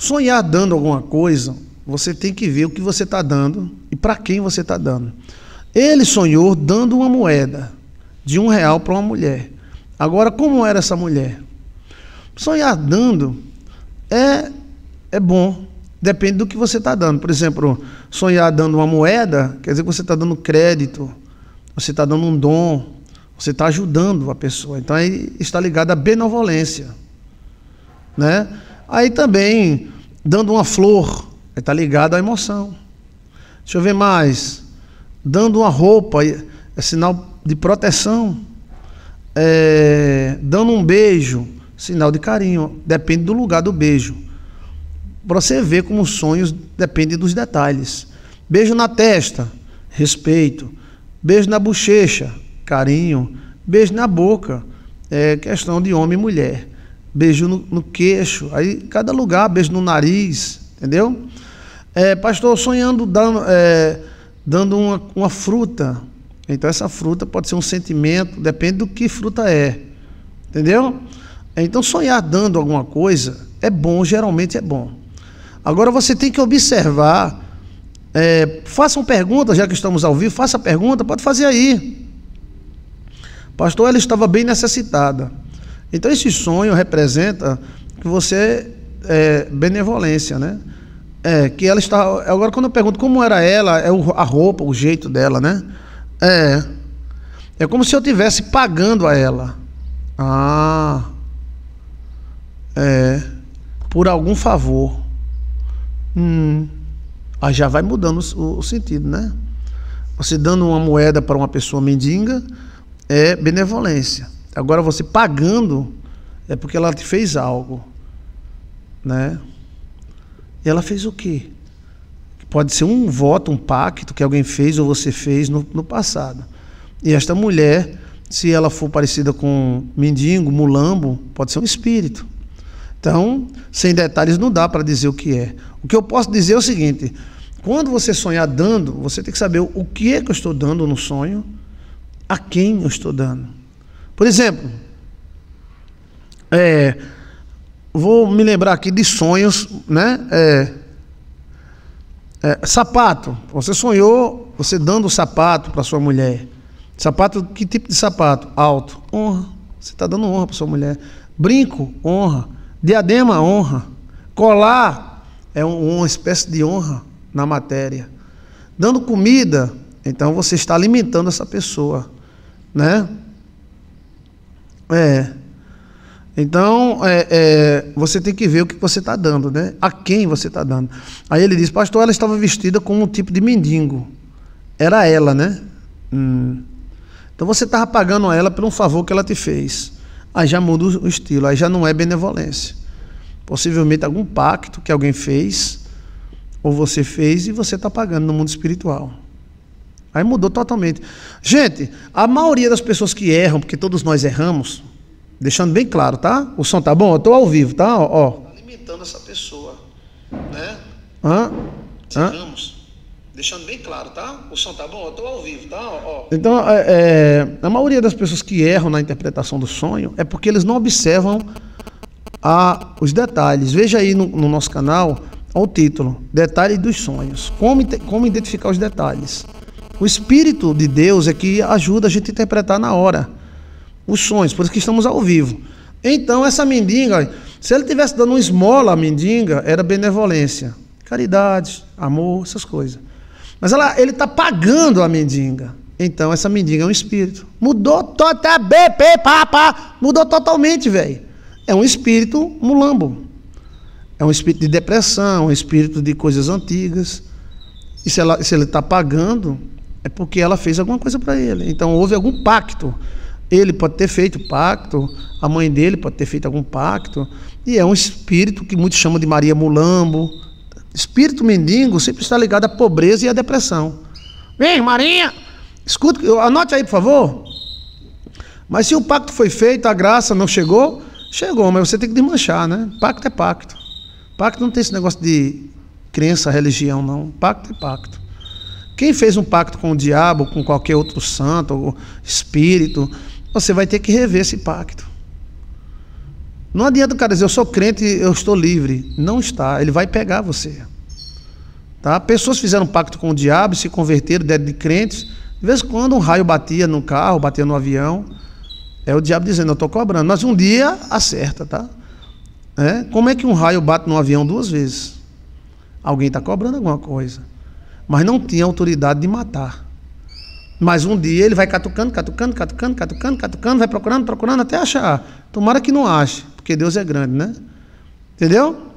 Sonhar dando alguma coisa, você tem que ver o que você está dando e para quem você está dando. Ele sonhou dando uma moeda de um real para uma mulher. Agora, como era essa mulher? Sonhar dando é, é bom, depende do que você está dando. Por exemplo, sonhar dando uma moeda quer dizer que você está dando crédito, você está dando um dom, você está ajudando a pessoa. Então, está ligado à benevolência. Né? Aí também, dando uma flor, está ligado à emoção. Deixa eu ver mais. Dando uma roupa, é sinal de proteção. É, dando um beijo, sinal de carinho. Depende do lugar do beijo. Para você ver como os sonhos dependem dos detalhes. Beijo na testa, respeito. Beijo na bochecha, carinho. Beijo na boca, é questão de homem e mulher beijo no, no queixo, aí cada lugar, beijo no nariz, entendeu? É, pastor, sonhando dando, é, dando uma, uma fruta. Então essa fruta pode ser um sentimento, depende do que fruta é, entendeu? Então sonhar dando alguma coisa é bom, geralmente é bom. Agora você tem que observar. É, façam perguntas, já que estamos ao vivo, faça pergunta, pode fazer aí. Pastor, ela estava bem necessitada. Então esse sonho representa que você é, benevolência, né? É, que ela está. Agora quando eu pergunto como era ela, é a roupa, o jeito dela, né? É. É como se eu tivesse pagando a ela. Ah. É. Por algum favor. Hum. Aí já vai mudando o, o sentido, né? Você dando uma moeda para uma pessoa mendiga é benevolência. Agora você pagando é porque ela te fez algo, né? E ela fez o quê? Pode ser um voto, um pacto que alguém fez ou você fez no, no passado. E esta mulher, se ela for parecida com mendigo, mulambo, pode ser um espírito. Então, sem detalhes não dá para dizer o que é. O que eu posso dizer é o seguinte: quando você sonhar dando, você tem que saber o que é que eu estou dando no sonho, a quem eu estou dando. Por exemplo, é, vou me lembrar aqui de sonhos, né? É, é, sapato. Você sonhou você dando o sapato para sua mulher. Sapato, que tipo de sapato? Alto. Honra. Você está dando honra para sua mulher. Brinco, honra. Diadema, honra. Colar é um, uma espécie de honra na matéria. Dando comida, então você está alimentando essa pessoa, né? É. Então, é, é, você tem que ver o que você está dando, né? A quem você está dando. Aí ele diz, pastor, ela estava vestida como um tipo de mendigo. Era ela, né? Hum. Então você estava pagando a ela por um favor que ela te fez. Aí já muda o estilo, aí já não é benevolência. Possivelmente algum pacto que alguém fez, ou você fez e você está pagando no mundo espiritual. Aí mudou totalmente. Gente, a maioria das pessoas que erram, porque todos nós erramos, deixando bem claro, tá? O som tá bom? Eu tô ao vivo, tá? Ó. ó. Tá alimentando essa pessoa, né? Hã? Hã? Erramos. Deixando bem claro, tá? O som tá bom? Eu tô ao vivo, tá? Ó. Então, é, é, a maioria das pessoas que erram na interpretação do sonho é porque eles não observam a, os detalhes. Veja aí no, no nosso canal o título: Detalhes dos Sonhos. Como, como identificar os detalhes. O Espírito de Deus é que ajuda a gente a interpretar na hora os sonhos, por isso que estamos ao vivo. Então, essa mendiga, se ele tivesse dando uma esmola à mendiga, era benevolência, caridade, amor, essas coisas. Mas ela, ele está pagando a mendiga. Então, essa mendiga é um espírito. Mudou total, BP, papá, mudou totalmente, velho. É um espírito mulambo. É um espírito de depressão, um espírito de coisas antigas. E se, ela, se ele está pagando, é porque ela fez alguma coisa para ele. Então houve algum pacto. Ele pode ter feito pacto, a mãe dele pode ter feito algum pacto, e é um espírito que muitos chamam de Maria Mulambo. Espírito mendigo sempre está ligado à pobreza e à depressão. Vem, Marinha, Escuta, anote aí, por favor. Mas se o pacto foi feito, a graça não chegou, chegou, mas você tem que desmanchar, né? Pacto é pacto. Pacto não tem esse negócio de crença, religião, não. Pacto é pacto. Quem fez um pacto com o diabo, com qualquer outro santo ou espírito, você vai ter que rever esse pacto. Não adianta o cara dizer, eu sou crente, eu estou livre. Não está, ele vai pegar você. Tá? Pessoas fizeram um pacto com o diabo, se converteram, deram de crentes. De vez em quando um raio batia no carro, batia no avião. É o diabo dizendo, eu estou cobrando. Mas um dia acerta, tá? É? Como é que um raio bate no avião duas vezes? Alguém está cobrando alguma coisa mas não tinha autoridade de matar. Mas um dia ele vai catucando, catucando, catucando, catucando, catucando, vai procurando, procurando até achar. Tomara que não ache, porque Deus é grande, né? Entendeu?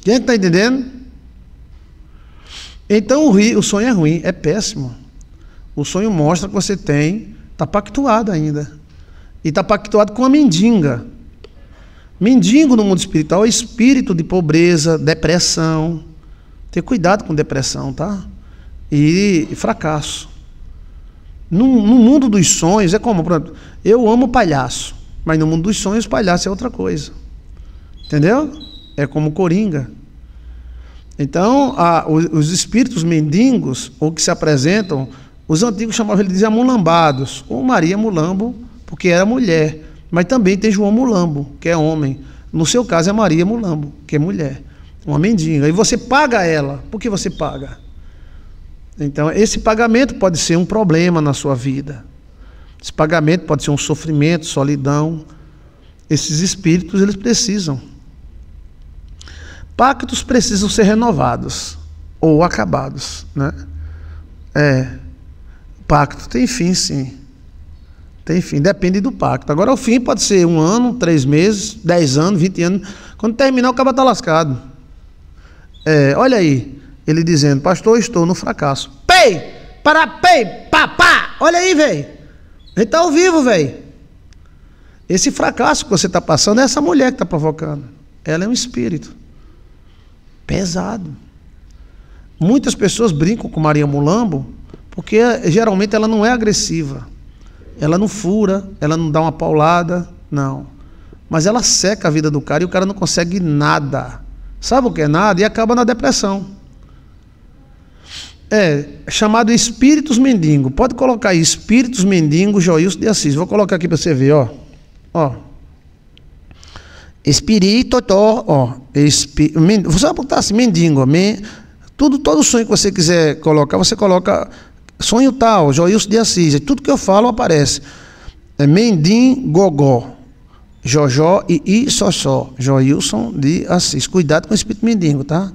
Quem está entendendo? Então o, o sonho é ruim, é péssimo. O sonho mostra que você tem, está pactuado ainda. E está pactuado com a mendiga. Mendigo no mundo espiritual é espírito de pobreza, depressão, ter cuidado com depressão, tá? E, e fracasso. No, no, mundo dos sonhos, é como, eu amo palhaço, mas no mundo dos sonhos, palhaço é outra coisa. Entendeu? É como coringa. Então, a, os, os, espíritos mendigos, ou que se apresentam, os antigos chamavam eles de amulambados, ou Maria Mulambo, porque era mulher. Mas também tem João Mulambo, que é homem. No seu caso é Maria Mulambo, que é mulher uma mendiga, e você paga ela. Por que você paga? Então, esse pagamento pode ser um problema na sua vida. Esse pagamento pode ser um sofrimento, solidão. Esses espíritos, eles precisam. Pactos precisam ser renovados ou acabados, né? É. Pacto tem fim, sim. Tem fim, depende do pacto. Agora, o fim pode ser um ano, três meses, dez anos, vinte anos. Quando terminar, o cabo está lascado. É, olha aí, ele dizendo, pastor, estou no fracasso. Pei, para pei, papá, olha aí, velho. Ele está ao vivo, velho. Esse fracasso que você está passando é essa mulher que está provocando. Ela é um espírito pesado. Muitas pessoas brincam com Maria Mulambo porque geralmente ela não é agressiva. Ela não fura, ela não dá uma paulada, não. Mas ela seca a vida do cara e o cara não consegue nada sabe o que é nada? E acaba na depressão. É, é chamado espíritos mendigo. Pode colocar aí, espíritos mendigo, Joilson de Assis. Vou colocar aqui para você ver, ó. Ó. Espírito, ó. Espi, men, você vai botar assim, mendigo, tudo, todo sonho que você quiser colocar, você coloca sonho tal, Joilson de Assis. É tudo que eu falo aparece. É mendim gogó. Jojó e I só Joilson de Assis. Cuidado com o espírito mendigo, tá?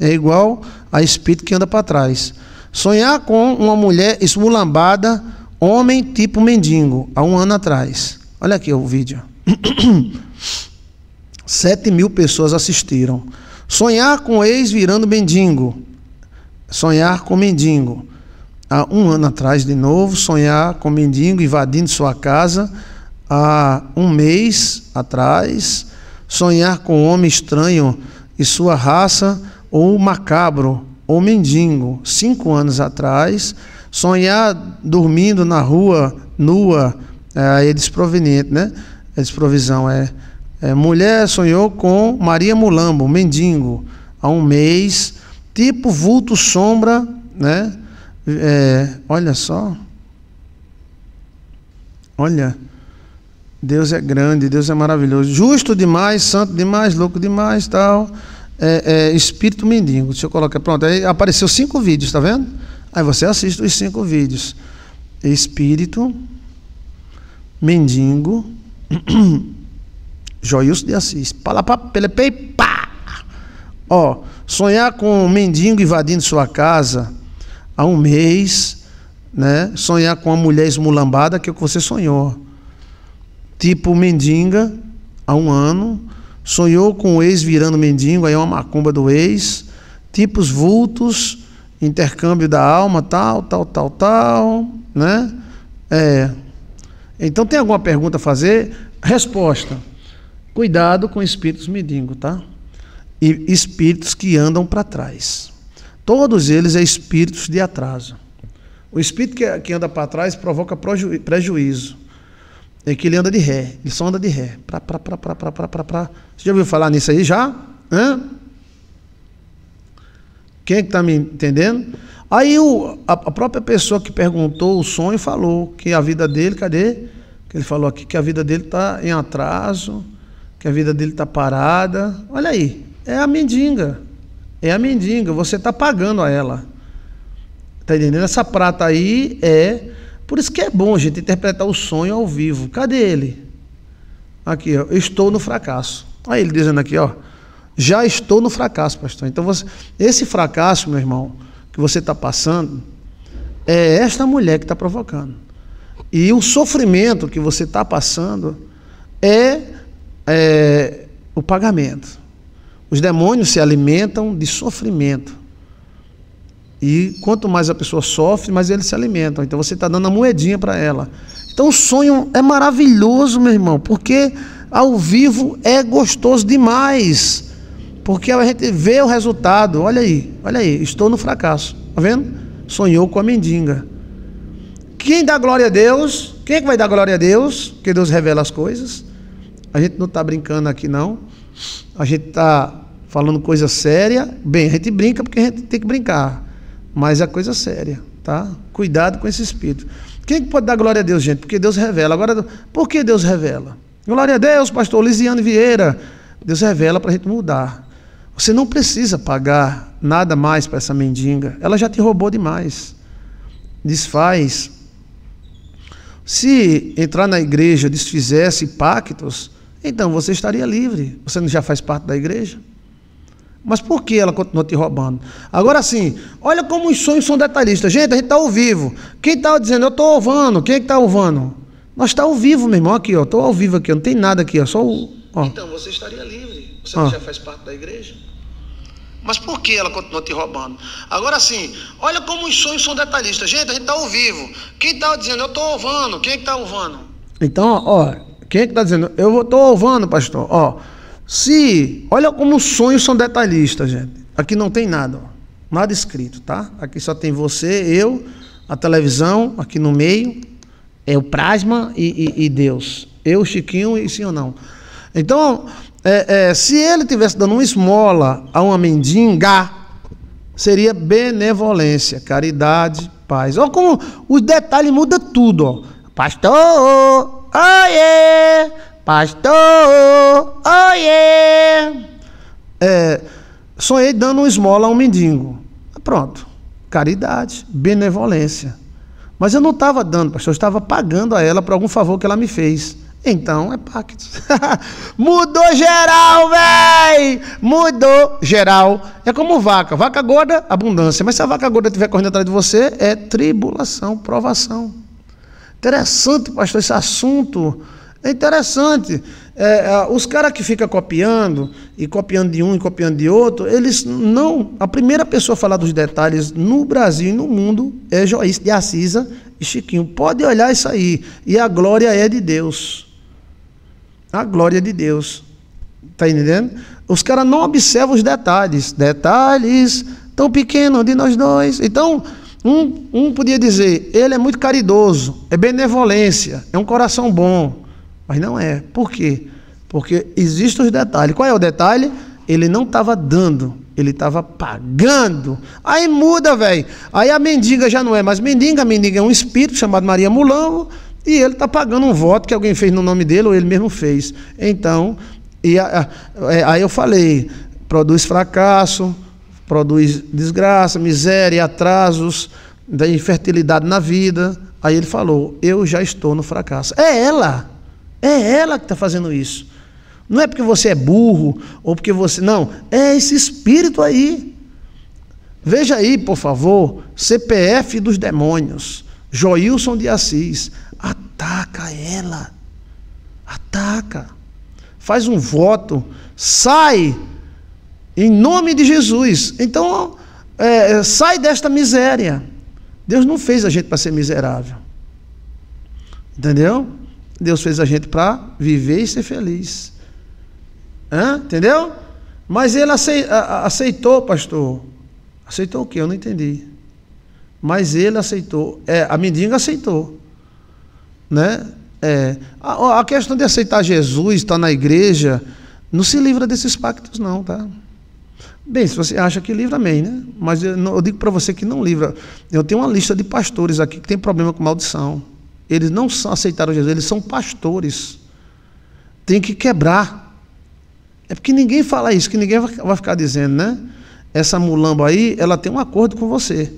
É igual a espírito que anda para trás. Sonhar com uma mulher esmulambada, homem tipo mendigo, há um ano atrás. Olha aqui o vídeo. 7 mil pessoas assistiram. Sonhar com ex virando mendigo. Sonhar com mendigo. Há um ano atrás, de novo, sonhar com mendigo invadindo sua casa há um mês atrás, sonhar com um homem estranho e sua raça, ou macabro, ou mendigo, cinco anos atrás, sonhar dormindo na rua, nua, aí é desproveniente, né? É desprovisão, é, é. Mulher sonhou com Maria Mulambo, mendigo, há um mês, tipo vulto sombra, né? É, olha só. Olha. Deus é grande, Deus é maravilhoso, justo demais, santo demais, louco demais, tal. É, é, espírito mendigo. Deixa eu colocar, pronto, aí apareceu cinco vídeos, tá vendo? Aí você assiste os cinco vídeos. Espírito mendigo, Joilson de Assis. Pá! Ó, sonhar com um mendigo invadindo sua casa há um mês, né? Sonhar com uma mulher esmulambada que é o que você sonhou tipo mendiga, há um ano, sonhou com o ex virando mendigo, aí é uma macumba do ex, tipos vultos, intercâmbio da alma, tal, tal, tal, tal, né? É. Então tem alguma pergunta a fazer? Resposta. Cuidado com espíritos mendigos, tá? E espíritos que andam para trás. Todos eles é espíritos de atraso. O espírito que, que anda para trás provoca prejuízo é que ele anda de ré, ele só anda de ré. Pra, pra, pra, pra, pra, pra, pra, pra. Você já ouviu falar nisso aí já? Hã? Quem é que está me entendendo? Aí o, a, a, própria pessoa que perguntou o sonho falou que a vida dele, cadê? Que ele falou aqui que a vida dele está em atraso, que a vida dele está parada. Olha aí, é a mendiga. É a mendiga, você está pagando a ela. Está entendendo? Essa prata aí é por isso que é bom a gente interpretar o sonho ao vivo. Cadê ele? Aqui, ó, estou no fracasso. Olha ele dizendo aqui, ó, já estou no fracasso, pastor. Então, você, esse fracasso, meu irmão, que você está passando, é esta mulher que está provocando. E o sofrimento que você está passando é, é o pagamento. Os demônios se alimentam de sofrimento. E quanto mais a pessoa sofre, mais eles se alimentam. Então você está dando a moedinha para ela. Então o sonho é maravilhoso, meu irmão, porque ao vivo é gostoso demais. Porque a gente vê o resultado. Olha aí, olha aí, estou no fracasso. Está vendo? Sonhou com a mendiga. Quem dá glória a Deus? Quem é que vai dar glória a Deus? Porque Deus revela as coisas. A gente não está brincando aqui, não. A gente está falando coisa séria. Bem, a gente brinca porque a gente tem que brincar. Mas é coisa séria, tá? Cuidado com esse espírito. Quem é pode dar glória a Deus, gente? Porque Deus revela. Agora, por que Deus revela? Glória a Deus, pastor Lisiane Vieira. Deus revela para a gente mudar. Você não precisa pagar nada mais para essa mendiga. Ela já te roubou demais. Desfaz. Se entrar na igreja desfizesse pactos, então você estaria livre. Você não já faz parte da igreja? Mas por que ela continua te roubando? Agora sim, olha como os sonhos são detalhistas. Gente, a gente está ao vivo. Quem está dizendo, eu estou ovando, quem é está que tá ovando? Nós está ao vivo, meu irmão, aqui, ó. Estou ao vivo aqui, não tem nada aqui, ó. Só o. Ó. Então, você estaria livre. Você ah. já faz parte da igreja. Mas por que ela continua te roubando? Agora sim, olha como os sonhos são detalhistas. Gente, a gente está ao vivo. Quem está dizendo, eu estou ovando, quem é que está ovando? Então, ó, quem é que está dizendo, eu estou ovando, pastor? Ó. Se, olha como os sonhos são detalhistas, gente. Aqui não tem nada, ó, nada escrito, tá? Aqui só tem você, eu, a televisão, aqui no meio, é o plasma e, e, e Deus. Eu, Chiquinho e sim ou não. Então, é, é, se ele tivesse dando uma esmola a uma mendiga, seria benevolência, caridade, paz. Olha como os detalhes mudam tudo, ó. Pastor, oiê, oh yeah, Pastor, oh yeah. É, sonhei dando uma esmola a um mendigo. Pronto. Caridade, benevolência. Mas eu não estava dando, pastor, eu estava pagando a ela por algum favor que ela me fez. Então é pacto. Mudou geral, véi! Mudou geral. É como vaca. Vaca gorda, abundância. Mas se a vaca gorda estiver correndo atrás de você, é tribulação, provação. Interessante, pastor, esse assunto. É interessante. É, é os caras que ficam copiando, e copiando de um e copiando de outro, eles não. A primeira pessoa a falar dos detalhes no Brasil e no mundo é Joyce de Assisa e Chiquinho. Pode olhar isso aí. E a glória é de Deus. A glória é de Deus. Está entendendo? Os caras não observam os detalhes. Detalhes tão pequenos de nós dois. Então. Um, um podia dizer, ele é muito caridoso, é benevolência, é um coração bom, mas não é. Por quê? Porque existem os detalhes. Qual é o detalhe? Ele não estava dando, ele estava pagando. Aí muda, velho. Aí a mendiga já não é mais mendiga, a mendiga é um espírito chamado Maria Mulambo, e ele está pagando um voto que alguém fez no nome dele ou ele mesmo fez. Então, e a, a, é, aí eu falei: produz fracasso, produz desgraça, miséria, atrasos, da infertilidade na vida. Aí ele falou: Eu já estou no fracasso. É ela! É ela que está fazendo isso. Não é porque você é burro ou porque você. Não, é esse espírito aí. Veja aí, por favor, CPF dos demônios. Joilson de Assis. Ataca ela. Ataca. Faz um voto. Sai. Em nome de Jesus. Então, é, é sai desta miséria. Deus não fez a gente para ser miserável. Entendeu? Deus fez a gente para viver e ser feliz. Hã? Entendeu? Mas ele aceitou, pastor. Aceitou o quê? Eu não entendi. Mas ele aceitou. É, a mendiga aceitou. Né? É. A, a questão de aceitar Jesus, estar tá na igreja, não se livra desses pactos, não, tá? Bem, se você acha que livra, amém, né? Mas eu, eu digo para você que não livra. Eu tenho uma lista de pastores aqui que tem problema com maldição. Eles não aceitaram Jesus, eles são pastores. Tem que quebrar. É porque ninguém fala isso, que ninguém vai ficar dizendo, né? Essa mulamba aí, ela tem um acordo com você.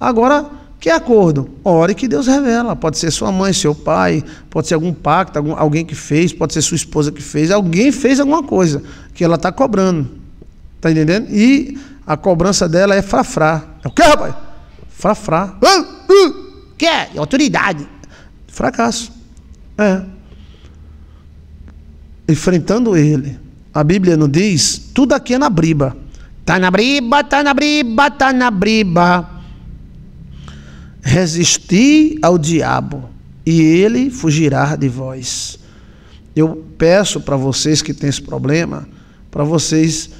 Agora, que acordo? Ore que Deus revela. Pode ser sua mãe, seu pai, pode ser algum pacto, algum, alguém que fez, pode ser sua esposa que fez. Alguém fez alguma coisa que ela está cobrando. Está entendendo? E a cobrança dela é frafrá. É o que, rapaz? Frafrá. frá ah, que é? Autoridade. Fracasso. É. Enfrentando ele. A Bíblia não diz, tudo aqui é na briba. Tá na briba, tá na briba, tá na briba. Resisti ao diabo e ele fugirá de vós. Eu peço para vocês que têm esse problema, para vocês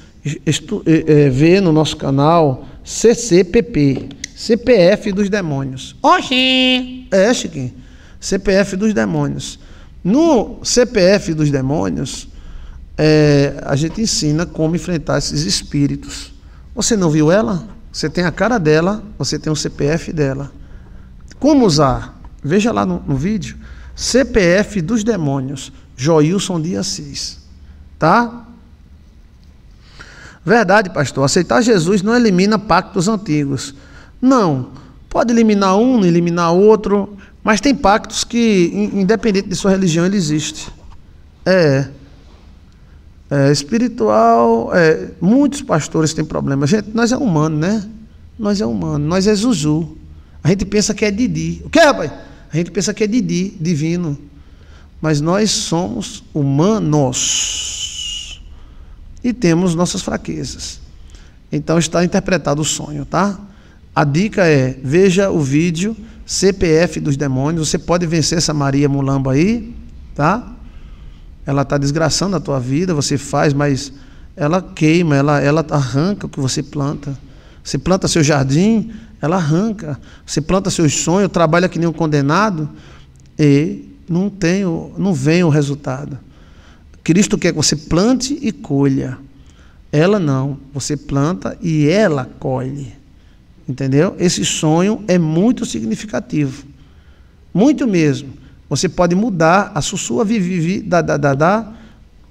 é, ver no nosso canal CCPP, CPF dos Demônios. Oxi! É, Chiquinho. CPF dos demônios. No CPF dos demônios, é, a gente ensina como enfrentar esses espíritos. Você não viu ela? Você tem a cara dela, você tem o CPF dela. Como usar? Veja lá no, no vídeo. CPF dos demônios, Joilson de Assis. Tá? Verdade, pastor. Aceitar Jesus não elimina pactos antigos. Não. Pode eliminar um, eliminar outro, mas tem pactos que, independente de sua religião, ele existe. É. é espiritual, é, muitos pastores têm problemas. Gente, nós é humano, né? Nós é humano, nós é Zuzu. A gente pensa que é Didi. O que, rapaz? A gente pensa que é Didi, divino. Mas nós somos humanos. E temos nossas fraquezas. Então está interpretado o sonho, tá? A dica é: veja o vídeo CPF dos demônios. Você pode vencer essa Maria Mulamba aí, tá? Ela está desgraçando a tua vida. Você faz, mas ela queima, ela, ela arranca o que você planta. Você planta seu jardim, ela arranca. Você planta seus sonhos, trabalha que nem um condenado e não tem, não vem o resultado. Cristo quer que você plante e colha. Ela não. Você planta e ela colhe. Entendeu? Esse sonho é muito significativo. Muito mesmo. Você pode mudar a sua vida da, da, da,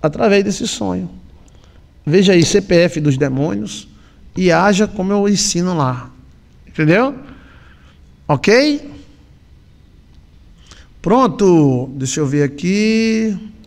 através desse sonho. Veja aí CPF dos demônios e haja como eu ensino lá. Entendeu? Ok? Pronto. Deixa eu ver aqui.